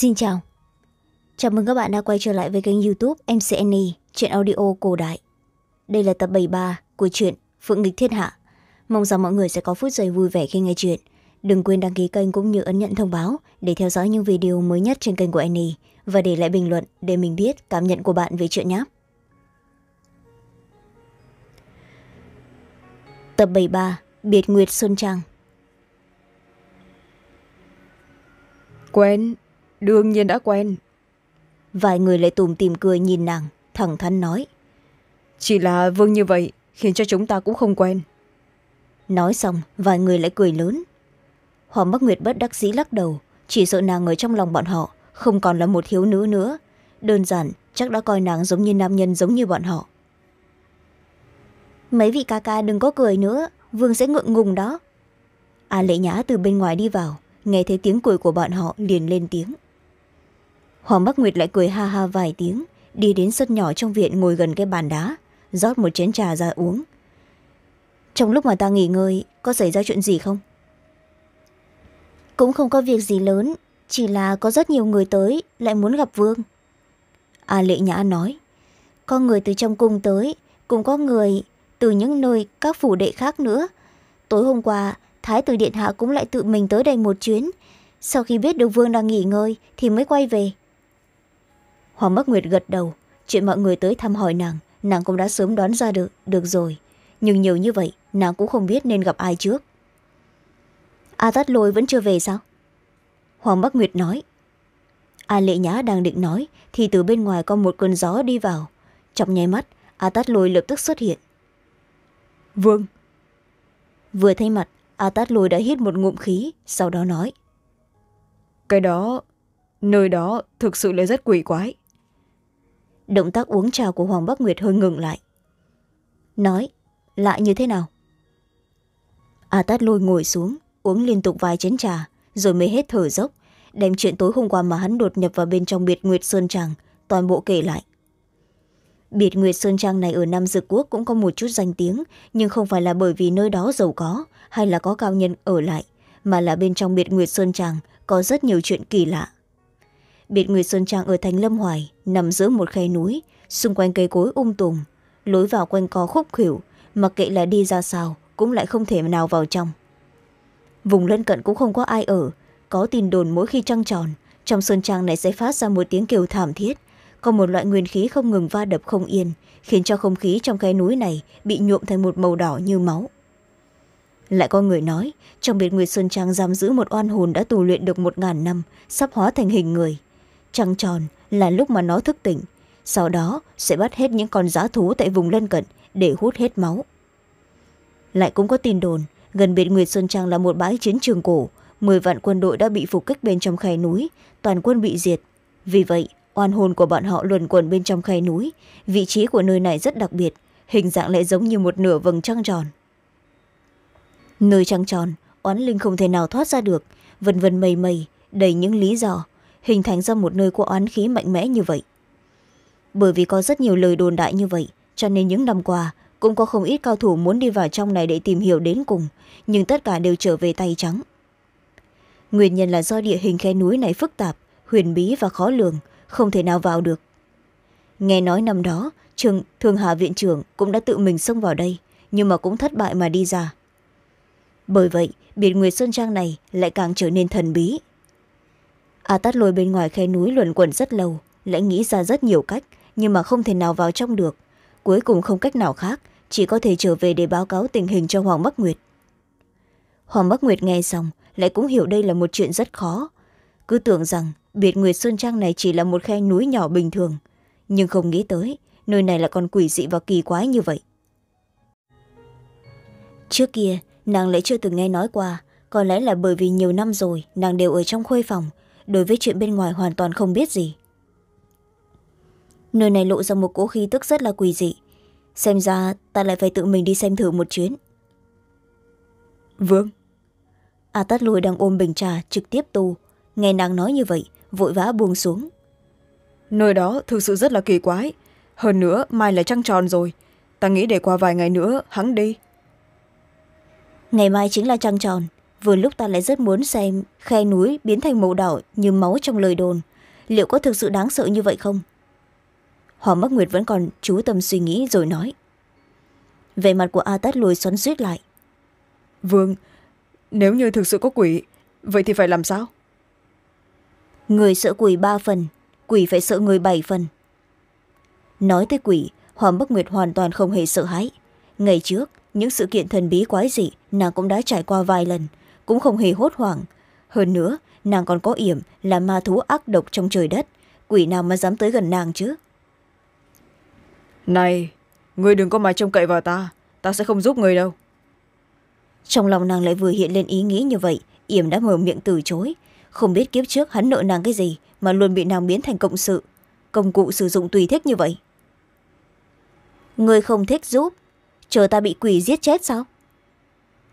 Xin chào. Chào mừng các bạn đã quay trở lại với kênh youtube MCN Chuyện Audio Cổ Đại. Đây là tập bảy ba của truyện Phượng Nghịch Thiên Hạ. Mong rằng mọi người sẽ có phút giây vui vẻ khi nghe chuyện. Đừng quên đăng ký kênh cũng như ấn nhận thông báo để theo dõi những video mới nhất trên kênh của Annie và để lại bình luận để mình biết cảm nhận của bạn về chuyện nháp. Tập 73 Biệt Nguyệt Xuân Trang Quên, đương nhiên đã quen vài người lại tùm tìm cười nhìn nàng thẳng thắn nói chỉ là vương như vậy khiến cho chúng ta cũng không quen nói xong vài người lại cười lớn hoàng bắc nguyệt bất đắc dĩ lắc đầu chỉ sợ nàng ở trong lòng bọn họ không còn là một thiếu nữ nữa đơn giản chắc đã coi nàng giống như nam nhân giống như bọn họ mấy vị ca ca đừng có cười nữa vương sẽ ngượng ngùng đó a lệ nhã từ bên ngoài đi vào nghe thấy tiếng cười của bọn họ liền lên tiếng hoàng bắc nguyệt lại cười ha ha vài tiếng đi đến sân nhỏ trong viện ngồi gần cái bàn đá rót một chén trà ra uống trong lúc mà ta nghỉ ngơi có xảy ra chuyện gì không cũng không có việc gì lớn chỉ là có rất nhiều người tới lại muốn gặp vương a lệ nhã nói có người từ trong cung tới cũng có người từ những nơi các phủ đệ khác nữa tối hôm qua thái tử điện hạ cũng lại tự mình tới đây một chuyến sau khi biết được vương đang nghỉ ngơi thì mới quay về hoàng bắc nguyệt gật đầu chuyện mọi người tới thăm hỏi nàng nàng cũng đã sớm đoán ra được, được rồi nhưng nhiều như vậy nàng cũng không biết nên gặp ai trước a tát lôi vẫn chưa về sao hoàng bắc nguyệt nói a lệ nhã đang định nói thì từ bên ngoài có một cơn gió đi vào trong nháy mắt a tát lôi lập tức xuất hiện Vâng. vừa thay mặt a tát lôi đã hít một ngụm khí sau đó nói cái đó nơi đó thực sự là rất quỷ quái động tác uống trà của hoàng bắc nguyệt hơi ngừng lại nói lại như thế nào a tát lôi ngồi xuống uống liên tục vài chén trà rồi mới hết thở dốc đem chuyện tối hôm qua mà hắn đột nhập vào bên trong biệt nguyệt sơn tràng toàn bộ kể lại biệt nguyệt sơn trang này ở nam dược quốc cũng có một chút danh tiếng nhưng không phải là bởi vì nơi đó giàu có hay là có cao nhân ở lại mà là bên trong biệt nguyệt sơn trang có rất nhiều chuyện kỳ lạ biệt nguyệt sơn trang ở thành lâm hoài nằm giữa một khe núi xung quanh cây cối um tùm lối vào quanh co khúc khỉu mặc kệ là đi ra sao cũng lại không thể nào vào trong vùng lân cận cũng không có ai ở có tin đồn mỗi khi trăng tròn trong sơn trang này sẽ phát ra một tiếng kêu thảm thiết có một loại nguyên khí không ngừng va đập không yên khiến cho không khí trong khe núi này bị nhuộm thành một màu đỏ như máu lại có người nói trong biệt nguyệt sơn trang giam giữ một oan hồn đã tù luyện được một ngàn năm sắp hóa thành hình người trăng tròn là lúc mà nó thức tỉnh sau đó sẽ bắt hết những con dã thú tại vùng lân cận để hút hết máu lại cũng có tin đồn gần biệt nguyệt sơn trang là một bãi chiến trường cổ mười vạn quân đội đã bị phục kích bên trong khe núi toàn quân bị diệt vì vậy oan hồn của bọn họ luồn quẩn bên trong khe núi vị trí của nơi này rất đặc biệt hình dạng lại giống như một nửa vầng trăng tròn nơi trăng tròn oán linh không thể nào thoát ra được vân vân mây mây đầy những lý do hình thành ra một nơi có oán khí mạnh mẽ như vậy bởi vì có rất nhiều lời đồn đại như vậy cho nên những năm qua cũng có không ít cao thủ muốn đi vào trong này để tìm hiểu đến cùng nhưng tất cả đều trở về tay trắng nguyên nhân là do địa hình khe núi này phức tạp huyền bí và khó lường không thể nào vào được nghe nói năm đó trường thường hà viện trưởng cũng đã tự mình xông vào đây nhưng mà cũng thất bại mà đi ra bởi vậy biệt nguyệt sơn trang này lại càng trở nên thần bí a à, tát lôi bên ngoài khe núi luẩn quẩn rất lâu lại nghĩ ra rất nhiều cách nhưng mà không thể nào vào trong được cuối cùng không cách nào khác chỉ có thể trở về để báo cáo tình hình cho hoàng bắc nguyệt hoàng bắc nguyệt nghe xong lại cũng hiểu đây là một chuyện rất khó cứ tưởng rằng biệt nguyệt sơn trang này chỉ là một khe núi nhỏ bình thường nhưng không nghĩ tới nơi này lại còn quỷ dị và kỳ quái như vậy trước kia nàng lại chưa từng nghe nói qua có lẽ là bởi vì nhiều năm rồi nàng đều ở trong khuê phòng đối với chuyện bên ngoài hoàn toàn không biết gì nơi này lộ ra một cỗ khí tức rất là quỳ dị xem ra ta lại phải tự mình đi xem thử một chuyến vương a tát lùi đang ôm bình trà trực tiếp tu nghe nàng nói như vậy vội vã buông xuống nơi đó thực sự rất là kỳ quái hơn nữa mai là trăng tròn rồi ta nghĩ để qua vài ngày nữa hắn đi ngày mai chính là trăng tròn vừa lúc ta lại rất muốn xem khe núi biến thành màu đỏ như máu trong lời đồn liệu có thực sự đáng sợ như vậy không hò mắc nguyệt vẫn còn chú tâm suy nghĩ rồi nói vẻ mặt của a tát lùi xoắn suýt lại vương nếu như thực sự có quỷ vậy thì phải làm sao người sợ quỷ ba phần quỷ phải sợ người bảy phần nói tới quỷ hoàng bắc nguyệt hoàn toàn không hề sợ hãi ngày trước những sự kiện thần bí quái dị nàng cũng đã trải qua vài lần cũng không hề hốt hoảng hơn nữa nàng còn có yểm là ma thú ác độc trong trời đất quỷ nào mà dám tới gần nàng chứ này ngươi đừng có mà trông cậy vào ta ta sẽ không giúp ngươi đâu trong lòng nàng lại vừa hiện lên ý nghĩ như vậy yểm đã mở miệng từ chối không biết kiếp trước hắn nợ nàng cái gì mà luôn bị nàng biến thành cộng sự công cụ sử dụng tùy thích như vậy ngươi không thích giúp chờ ta bị quỷ giết chết sao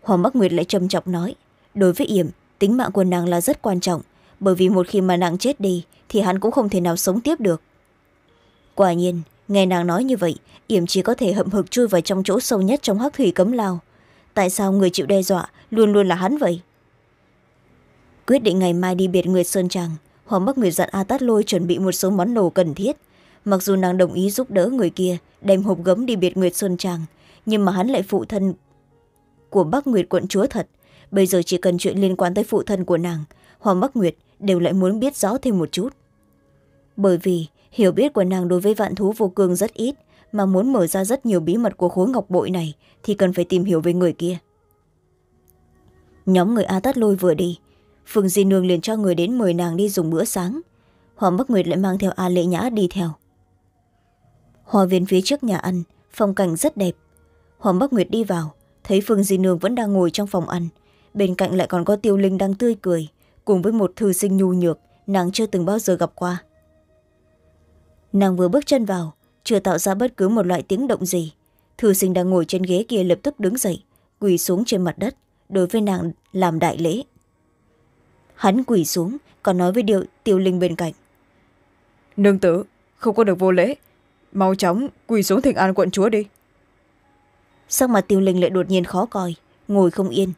hoàng bắc nguyệt lại trầm trọng nói đối với yểm tính mạng của nàng là rất quan trọng bởi vì một khi mà nàng chết đi thì hắn cũng không thể nào sống tiếp được quả nhiên nghe nàng nói như vậy yểm chỉ có thể hậm hực chui vào trong chỗ sâu nhất trong hắc thủy cấm lao tại sao người chịu đe dọa luôn luôn là hắn vậy quyết định ngày mai đi biệt người sơn tràng hoàng bắc nguyệt dặn a tát lôi chuẩn bị một số món đồ cần thiết mặc dù nàng đồng ý giúp đỡ người kia đem hộp gấm đi biệt nguyệt sơn tràng nhưng mà hắn lại phụ thân của bắc nguyệt quận chúa thật bây giờ chỉ cần chuyện liên quan tới phụ thân của nàng hoàng bắc nguyệt đều lại muốn biết rõ thêm một chút bởi vì hiểu biết của nàng đối với vạn thú vô cương rất ít mà muốn mở ra rất nhiều bí mật của khối ngọc bội này thì cần phải tìm hiểu về người kia nhóm người a tát lôi vừa đi phương di nương liền cho người đến mời nàng đi dùng bữa sáng hoàng bắc nguyệt lại mang theo a lệ nhã đi theo hòa viên phía trước nhà ăn phong cảnh rất đẹp hoàng bắc nguyệt đi vào thấy phương di nương vẫn đang ngồi trong phòng ăn bên cạnh lại còn có tiêu linh đang tươi cười cùng với một thư sinh nhu nhược nàng chưa từng bao giờ gặp qua nàng vừa bước chân vào chưa tạo ra bất cứ một loại tiếng động gì thư sinh đang ngồi trên ghế kia lập tức đứng dậy quỳ xuống trên mặt đất đối với nàng làm đại lễ hắn quỳ xuống còn nói với điều tiêu linh bên cạnh nương tử không có được vô lễ mau chóng quỳ xuống thịnh an quận chúa đi sắc mặt tiêu linh lại đột nhiên khó coi ngồi không yên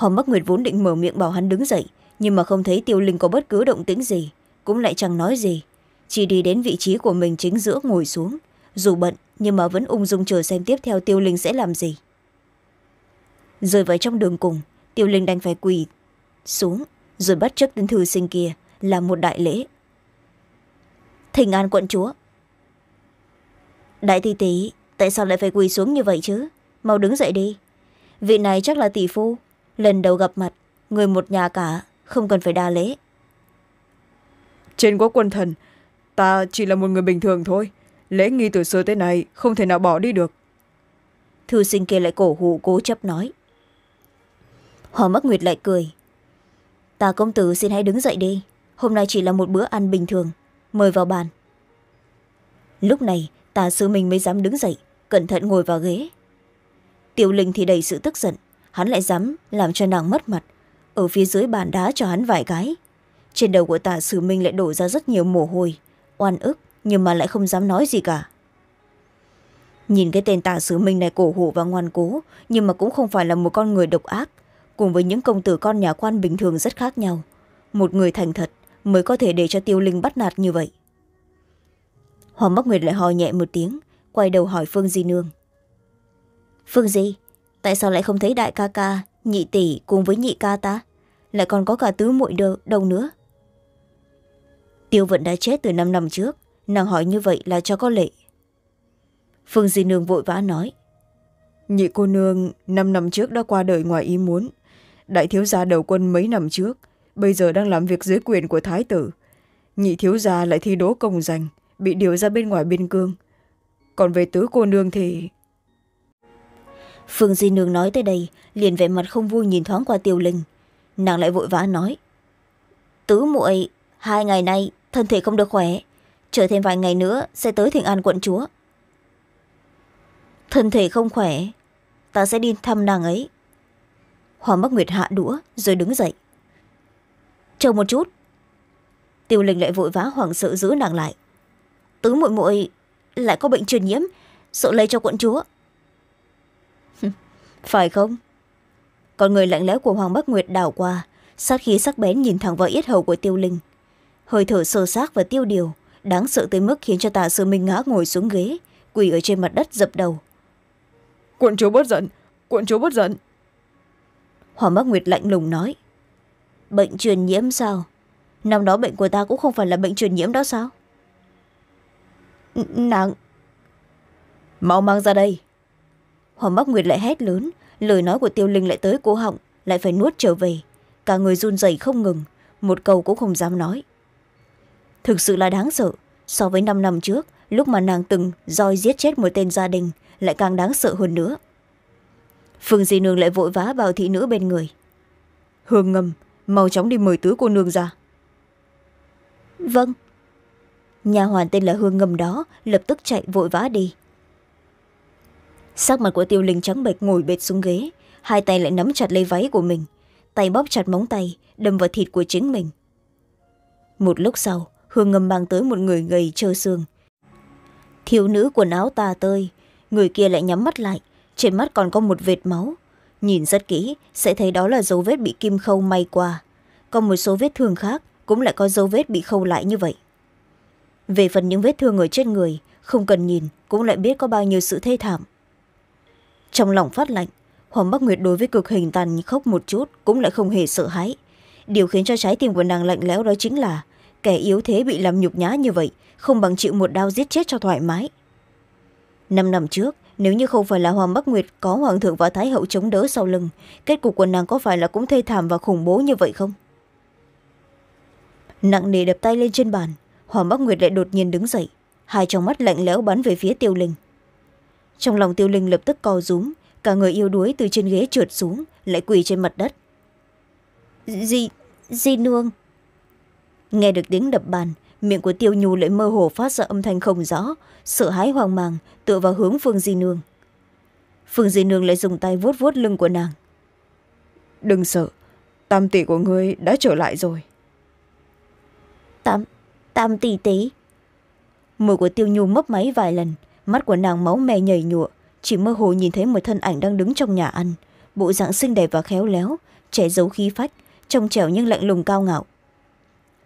hoàng bắc nguyệt vốn định mở miệng bảo hắn đứng dậy nhưng mà không thấy tiêu linh có bất cứ động tĩnh gì cũng lại chẳng nói gì chỉ đi đến vị trí của mình chính giữa ngồi xuống dù bận nhưng mà vẫn ung dung chờ xem tiếp theo tiêu linh sẽ làm gì rơi vào trong đường cùng tiêu linh đành phải quỳ xuống rồi bắt chước tên thư sinh kia là một đại lễ thỉnh an quận chúa đại tỷ tỷ tại sao lại phải quỳ xuống như vậy chứ mau đứng dậy đi vị này chắc là tỷ phu lần đầu gặp mặt người một nhà cả không cần phải đa lễ trên có quân thần ta chỉ là một người bình thường thôi lễ nghi từ xưa tới này không thể nào bỏ đi được thư sinh kia lại cổ hủ cố chấp nói hòa mắc nguyệt lại cười ta công tử xin hãy đứng dậy đi hôm nay chỉ là một bữa ăn bình thường mời vào bàn lúc này ta sư mình mới dám đứng dậy cẩn thận ngồi vào ghế tiểu linh thì đầy sự tức giận hắn lại dám làm cho nàng mất mặt ở phía dưới bàn đá cho hắn vài cái trên đầu của tả sử minh lại đổ ra rất nhiều mồ hôi oan ức nhưng mà lại không dám nói gì cả nhìn cái tên tả sử minh này cổ hủ và ngoan cố nhưng mà cũng không phải là một con người độc ác cùng với những công tử con nhà quan bình thường rất khác nhau một người thành thật mới có thể để cho tiêu linh bắt nạt như vậy hoàng bắc nguyệt lại hò nhẹ một tiếng quay đầu hỏi phương di nương phương di tại sao lại không thấy đại ca ca nhị tỷ cùng với nhị ca ta lại còn có cả tứ muội đâu nữa tiêu vận đã chết từ năm năm trước nàng hỏi như vậy là cho có lệ phương di nương vội vã nói nhị cô nương năm năm trước đã qua đời ngoài ý muốn đại thiếu gia đầu quân mấy năm trước bây giờ đang làm việc dưới quyền của thái tử nhị thiếu gia lại thi đố công danh bị điều ra bên ngoài biên cương còn về tứ cô nương thì phương di nương nói tới đây liền vẻ mặt không vui nhìn thoáng qua tiêu linh nàng lại vội vã nói tứ muội hai ngày nay thân thể không được khỏe chờ thêm vài ngày nữa sẽ tới thịnh an quận chúa thân thể không khỏe ta sẽ đi thăm nàng ấy hoàng bắc nguyệt hạ đũa rồi đứng dậy chờ một chút tiêu linh lại vội vã hoảng sợ giữ nàng lại tứ muội muội lại có bệnh truyền nhiễm sợ lây cho quận chúa phải không còn người lạnh lẽo của hoàng bắc nguyệt đảo qua sát khí sắc bén nhìn thẳng vào yết hầu của tiêu linh hơi thở sơ sát và tiêu điều đáng sợ tới mức khiến cho tạ sư minh ngã ngồi xuống ghế quỳ ở trên mặt đất dập đầu quận chúa bớt giận quận chúa bớt giận hoàng bắc nguyệt lạnh lùng nói bệnh truyền nhiễm sao năm đó bệnh của ta cũng không phải là bệnh truyền nhiễm đó sao N mau mang ra đây hoàng bắc nguyệt lại hét lớn lời nói của tiêu linh lại tới cố họng lại phải nuốt trở về cả người run rẩy không ngừng một câu cũng không dám nói thực sự là đáng sợ so với năm năm trước lúc mà nàng từng roi giết chết một tên gia đình lại càng đáng sợ hơn nữa phương di nương lại vội vã bảo thị nữ bên người hương ngầm mau chóng đi mời tứ cô nương ra vâng nhà hoàn tên là hương ngầm đó lập tức chạy vội vã đi sắc mặt của tiêu linh trắng bệch ngồi bệt xuống ghế hai tay lại nắm chặt lấy váy của mình tay bóp chặt móng tay đâm vào thịt của chính mình một lúc sau hương ngầm mang tới một người gầy trơ xương thiếu nữ quần áo tà tơi người kia lại nhắm mắt lại trên mắt còn có một vệt máu nhìn rất kỹ sẽ thấy đó là dấu vết bị kim khâu may qua còn một số vết thương khác cũng lại có dấu vết bị khâu lại như vậy về phần những vết thương ở trên người không cần nhìn cũng lại biết có bao nhiêu sự thê thảm trong lòng phát lạnh hoàng bắc nguyệt đối với cực hình tàn khốc một chút cũng lại không hề sợ hãi điều khiến cho trái tim của nàng lạnh lẽo đó chính là kẻ yếu thế bị làm nhục nhã như vậy không bằng chịu một đao giết chết cho thoải mái năm năm trước nếu như không phải là hoàng bắc nguyệt có hoàng thượng và thái hậu chống đỡ sau lưng kết cục của nàng có phải là cũng thê thảm và khủng bố như vậy không nặng nề đập tay lên trên bàn hoàng bắc nguyệt lại đột nhiên đứng dậy hai trong mắt lạnh lẽo bắn về phía tiêu linh trong lòng tiêu linh lập tức co rúm cả người yêu đuối từ trên ghế trượt xuống lại quỳ trên mặt đất di di nương nghe được tiếng đập bàn miệng của tiêu nhu lại mơ hồ phát ra âm thanh không rõ sợ hãi hoang mang tựa vào hướng phương di nương phương di nương lại dùng tay vuốt vuốt lưng của nàng đừng sợ tam tỷ của ngươi đã trở lại rồi tam tam tỷ tỷ môi của tiêu nhu mấp máy vài lần mắt của nàng máu me nhảy nhụa chỉ mơ hồ nhìn thấy một thân ảnh đang đứng trong nhà ăn bộ dạng xinh đẹp và khéo léo trẻ giấu khí phách trong trẻo nhưng lạnh lùng cao ngạo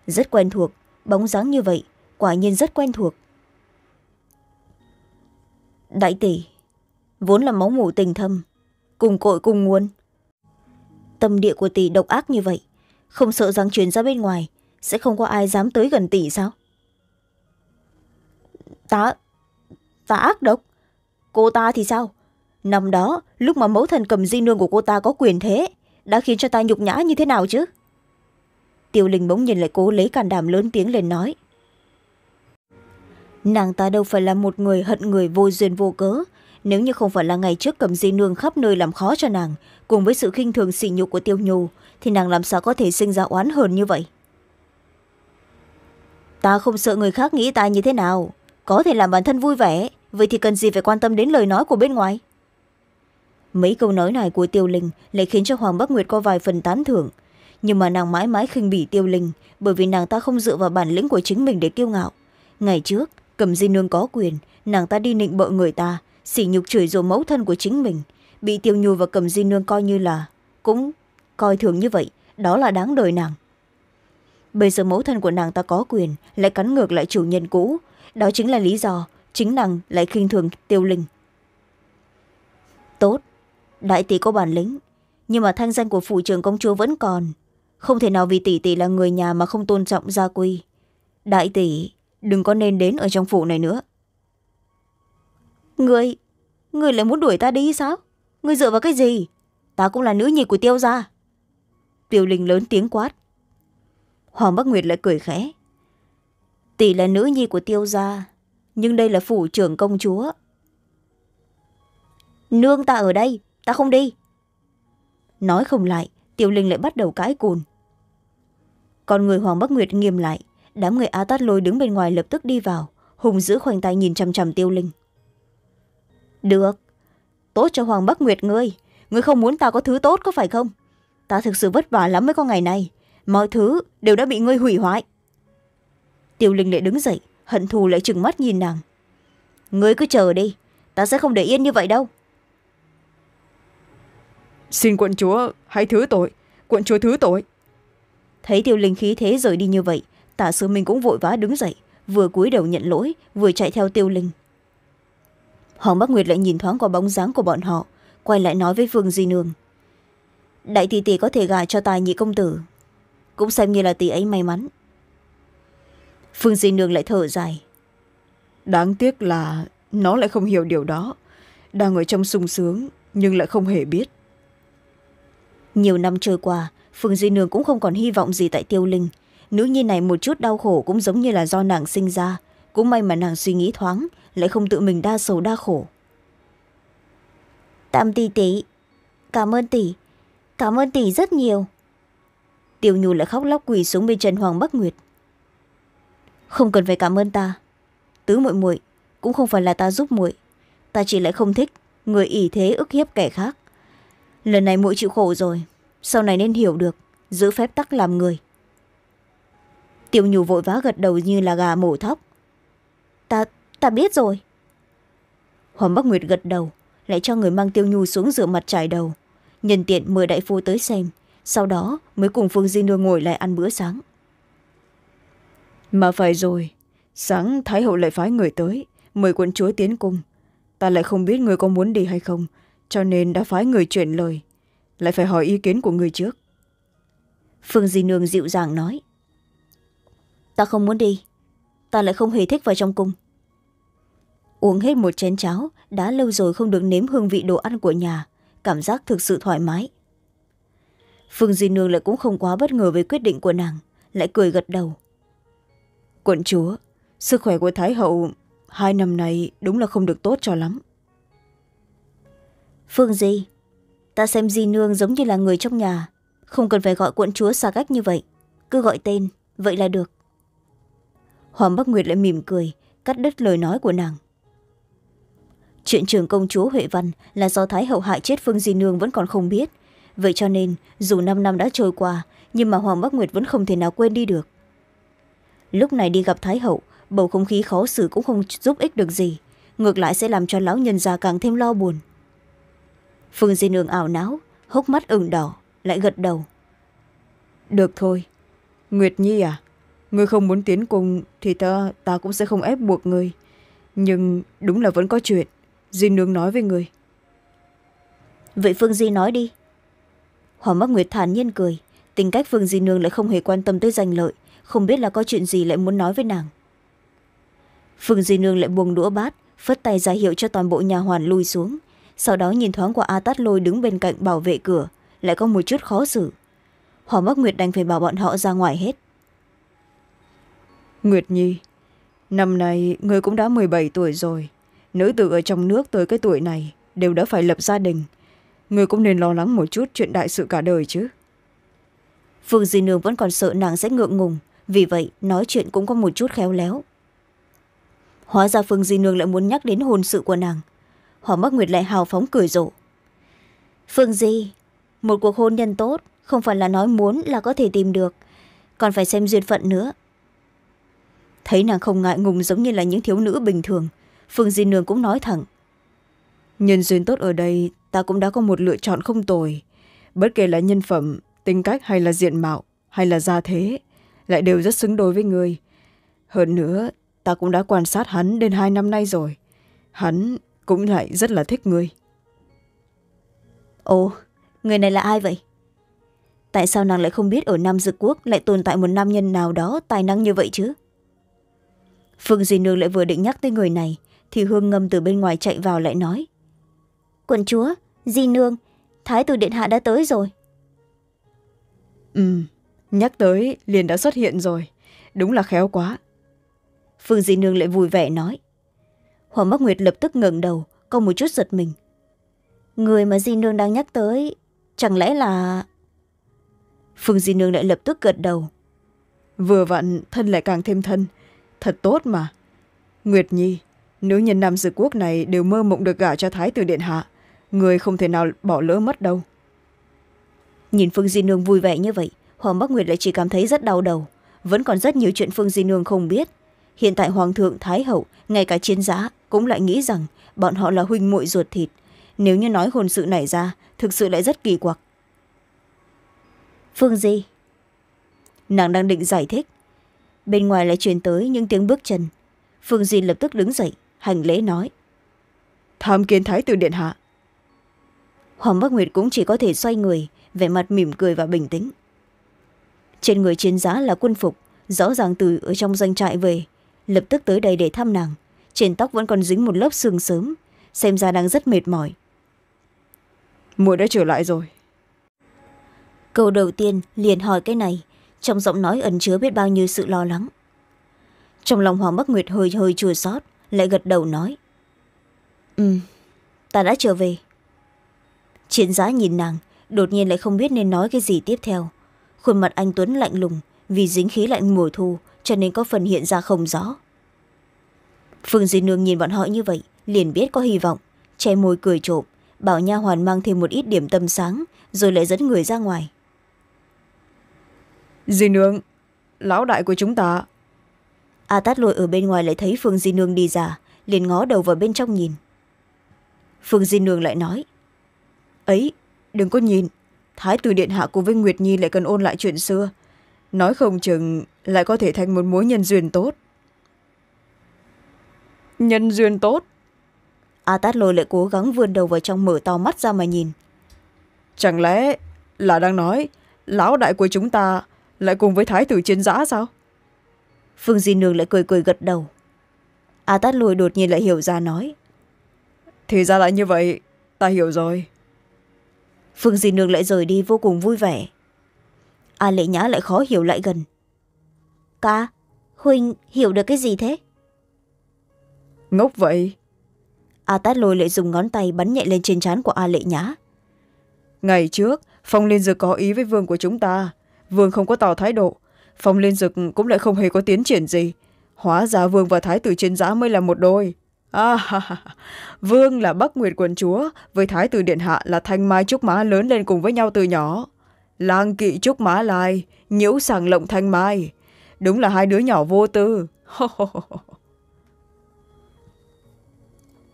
rất quen thuộc bóng dáng như vậy quả nhiên rất quen thuộc đại tỷ vốn là máu mủ tình thâm cùng cội cùng nguồn tâm địa của tỷ độc ác như vậy không sợ rằng truyền ra bên ngoài sẽ không có ai dám tới gần tỷ sao ta và ác độc cô ta thì sao năm đó lúc mà mẫu thần cầm di nương của cô ta có quyền thế đã khiến cho ta nhục nhã như thế nào chứ Tiểu linh bỗng nhìn lại cố lấy càn đảm lớn tiếng lên nói nàng ta đâu phải là một người hận người vô duyên vô cớ nếu như không phải là ngày trước cầm di nương khắp nơi làm khó cho nàng cùng với sự khinh thường sỉ nhục của tiêu nhù thì nàng làm sao có thể sinh ra oán hờn như vậy ta không sợ người khác nghĩ ta như thế nào có thể làm bản thân vui vẻ vậy thì cần gì phải quan tâm đến lời nói của bên ngoài mấy câu nói này của tiêu linh lại khiến cho hoàng bắc nguyệt có vài phần tán thưởng nhưng mà nàng mãi mãi khinh bỉ tiêu linh bởi vì nàng ta không dựa vào bản lĩnh của chính mình để kiêu ngạo ngày trước cầm di nương có quyền nàng ta đi nịnh bợ người ta xỉ nhục chửi rủa mẫu thân của chính mình bị tiêu nhù và cầm di nương coi như là cũng coi thường như vậy đó là đáng đời nàng bây giờ mẫu thân của nàng ta có quyền lại cắn ngược lại chủ nhân cũ đó chính là lý do chính nàng lại khinh thường tiêu linh tốt đại tỷ có bản lĩnh nhưng mà thanh danh của phụ trưởng công chúa vẫn còn không thể nào vì tỷ tỷ là người nhà mà không tôn trọng gia quy đại tỷ đừng có nên đến ở trong phủ này nữa người người lại muốn đuổi ta đi sao người dựa vào cái gì ta cũng là nữ nhi của tiêu gia tiêu linh lớn tiếng quát hoàng bắc nguyệt lại cười khẽ tỷ là nữ nhi của tiêu gia nhưng đây là phủ trưởng công chúa nương ta ở đây ta không đi nói không lại tiểu linh lại bắt đầu cãi cùn còn người hoàng bắc nguyệt nghiêm lại đám người a tát lôi đứng bên ngoài lập tức đi vào hùng giữ khoanh tay nhìn chằm chằm tiêu linh được tốt cho hoàng bắc nguyệt ngươi ngươi không muốn ta có thứ tốt có phải không ta thực sự vất vả lắm mới có ngày này mọi thứ đều đã bị ngươi hủy hoại tiêu linh lại đứng dậy hận thù lại trừng mắt nhìn nàng ngươi cứ chờ đi ta sẽ không để yên như vậy đâu xin quận chúa hãy thứ tội quận chúa thứ tội thấy tiêu linh khí thế rời đi như vậy tả Sư Minh cũng vội vã đứng dậy vừa cúi đầu nhận lỗi vừa chạy theo tiêu linh hoàng bắc nguyệt lại nhìn thoáng qua bóng dáng của bọn họ quay lại nói với phương di nương đại tỷ tỷ có thể gả cho tài nhị công tử cũng xem như là tỷ ấy may mắn phương di nương lại thở dài đáng tiếc là nó lại không hiểu điều đó đang ở trong sung sướng nhưng lại không hề biết nhiều năm trôi qua phương duy nương cũng không còn hy vọng gì tại tiêu linh nữ nhi này một chút đau khổ cũng giống như là do nàng sinh ra cũng may mà nàng suy nghĩ thoáng lại không tự mình đa sầu đa khổ Tạm tỷ tỷ cảm ơn tỷ cảm ơn tỷ rất nhiều tiêu nhu lại khóc lóc quỳ xuống bên chân hoàng bắc nguyệt không cần phải cảm ơn ta tứ muội muội cũng không phải là ta giúp muội ta chỉ lại không thích người ỷ thế ức hiếp kẻ khác lần này muội chịu khổ rồi sau này nên hiểu được giữ phép tắc làm người tiểu nhủ vội vã gật đầu như là gà mổ thóc ta ta biết rồi hoàng bắc nguyệt gật đầu lại cho người mang tiêu nhu xuống rửa mặt trải đầu nhân tiện mời đại phu tới xem sau đó mới cùng phương di nương ngồi lại ăn bữa sáng mà phải rồi sáng thái hậu lại phái người tới mời quận chúa tiến cung ta lại không biết người có muốn đi hay không cho nên đã phái người chuyển lời lại phải hỏi ý kiến của người trước phương di nương dịu dàng nói ta không muốn đi ta lại không hề thích vào trong cung uống hết một chén cháo đã lâu rồi không được nếm hương vị đồ ăn của nhà cảm giác thực sự thoải mái phương di nương lại cũng không quá bất ngờ về quyết định của nàng lại cười gật đầu quận chúa sức khỏe của thái hậu hai năm nay đúng là không được tốt cho lắm phương di ta xem di nương giống như là người trong nhà không cần phải gọi quận chúa xa cách như vậy cứ gọi tên vậy là được hoàng bắc nguyệt lại mỉm cười cắt đứt lời nói của nàng chuyện trường công chúa huệ văn là do thái hậu hại chết phương di nương vẫn còn không biết vậy cho nên dù năm năm đã trôi qua nhưng mà hoàng bắc nguyệt vẫn không thể nào quên đi được lúc này đi gặp thái hậu bầu không khí khó xử cũng không giúp ích được gì ngược lại sẽ làm cho lão nhân già càng thêm lo buồn phương di nương ảo não hốc mắt ửng đỏ lại gật đầu được thôi nguyệt nhi à ngươi không muốn tiến cùng thì ta ta cũng sẽ không ép buộc ngươi nhưng đúng là vẫn có chuyện di nương nói với ngươi vậy phương di nói đi hòa mắc nguyệt thản nhiên cười tính cách phương di nương lại không hề quan tâm tới danh lợi không biết là có chuyện gì lại muốn nói với nàng phương duy nương lại buông đũa bát phất tay ra hiệu cho toàn bộ nhà hoàn lui xuống sau đó nhìn thoáng qua a tát lôi đứng bên cạnh bảo vệ cửa lại có một chút khó xử hò mắc nguyệt đành phải bảo bọn họ ra ngoài hết nguyệt nhi năm nay người cũng đã m bảy tuổi rồi nữ tử ở trong nước tới cái tuổi này đều đã phải lập gia đình người cũng nên lo lắng một chút chuyện đại sự cả đời chứ phương di nương vẫn còn sợ nàng sẽ ngượng ngùng vì vậy nói chuyện cũng có một chút khéo léo hóa ra phương di nương lại muốn nhắc đến hôn sự của nàng hỏa mắc nguyệt lại hào phóng cười rộ phương di một cuộc hôn nhân tốt không phải là nói muốn là có thể tìm được còn phải xem duyên phận nữa thấy nàng không ngại ngùng giống như là những thiếu nữ bình thường phương di nương cũng nói thẳng nhân duyên tốt ở đây ta cũng đã có một lựa chọn không tồi bất kể là nhân phẩm tính cách hay là diện mạo hay là gia thế lại đều rất xứng đối với người hơn nữa ta cũng đã quan sát hắn đến hai năm nay rồi hắn cũng lại rất là thích người ồ người này là ai vậy tại sao nàng lại không biết ở nam Dược quốc lại tồn tại một nam nhân nào đó tài năng như vậy chứ phương duy nương lại vừa định nhắc tới người này thì hương ngâm từ bên ngoài chạy vào lại nói quận chúa di nương thái tử điện hạ đã tới rồi ừ nhắc tới liền đã xuất hiện rồi đúng là khéo quá phương di nương lại vui vẻ nói hoàng bắc nguyệt lập tức ngẩng đầu có một chút giật mình người mà di nương đang nhắc tới chẳng lẽ là phương di nương lại lập tức gật đầu vừa vặn thân lại càng thêm thân thật tốt mà nguyệt nhi nữ nhân nam dược quốc này đều mơ mộng được gả cho thái tử điện hạ người không thể nào bỏ lỡ mất đâu nhìn phương di nương vui vẻ như vậy hoàng bắc nguyệt lại chỉ cảm thấy rất đau đầu vẫn còn rất nhiều chuyện phương di nương không biết hiện tại hoàng thượng thái hậu ngay cả chiến giá cũng lại nghĩ rằng bọn họ là huynh muội ruột thịt nếu như nói hồn sự này ra thực sự lại rất kỳ quặc phương di nàng đang định giải thích bên ngoài lại truyền tới những tiếng bước chân phương di lập tức đứng dậy hành lễ nói tham kiến thái tử điện hạ hoàng bắc nguyệt cũng chỉ có thể xoay người vẻ mặt mỉm cười và bình tĩnh trên người chiến giá là quân phục rõ ràng từ ở trong doanh trại về lập tức tới đây để thăm nàng trên tóc vẫn còn dính một lớp sương sớm xem ra đang rất mệt mỏi mùa đã trở lại rồi câu đầu tiên liền hỏi cái này trong giọng nói ẩn chứa biết bao nhiêu sự lo lắng trong lòng hoàng bắc nguyệt hơi hơi chua xót lại gật đầu nói ừ ta đã trở về chiến giá nhìn nàng đột nhiên lại không biết nên nói cái gì tiếp theo khuôn mặt anh tuấn lạnh lùng vì dính khí lạnh mùa thu cho nên có phần hiện ra không rõ phương di nương nhìn bọn họ như vậy liền biết có hy vọng che môi cười trộm bảo nha hoàn mang thêm một ít điểm tâm sáng rồi lại dẫn người ra ngoài di nương lão đại của chúng ta a tát lội ở bên ngoài lại thấy phương di nương đi ra liền ngó đầu vào bên trong nhìn phương di nương lại nói ấy đừng có nhìn thái tử điện hạ cùng với nguyệt nhi lại cần ôn lại chuyện xưa nói không chừng lại có thể thành một mối nhân duyên tốt nhân duyên tốt a tát lôi lại cố gắng vươn đầu vào trong mở to mắt ra mà nhìn chẳng lẽ là đang nói lão đại của chúng ta lại cùng với thái tử chiến giã sao phương di nương lại cười cười gật đầu a tát lôi đột nhiên lại hiểu ra nói thì ra lại như vậy ta hiểu rồi phương di nương lại rời đi vô cùng vui vẻ a lệ nhã lại khó hiểu lại gần ca huynh hiểu được cái gì thế ngốc vậy a tát lôi lại dùng ngón tay bắn nhẹ lên trên trán của a lệ nhã ngày trước phong liên dực có ý với vương của chúng ta vương không có tỏ thái độ phong liên dực cũng lại không hề có tiến triển gì hóa ra vương và thái tử trên giã mới là một đôi À, Vương là Bắc Nguyệt quần chúa, với Thái tử Điện Hạ là Thanh Mai Trúc Má lớn lên cùng với nhau từ nhỏ. Lang kỵ Trúc Má lai, nhiễu sàng lộng Thanh Mai. Đúng là hai đứa nhỏ vô tư.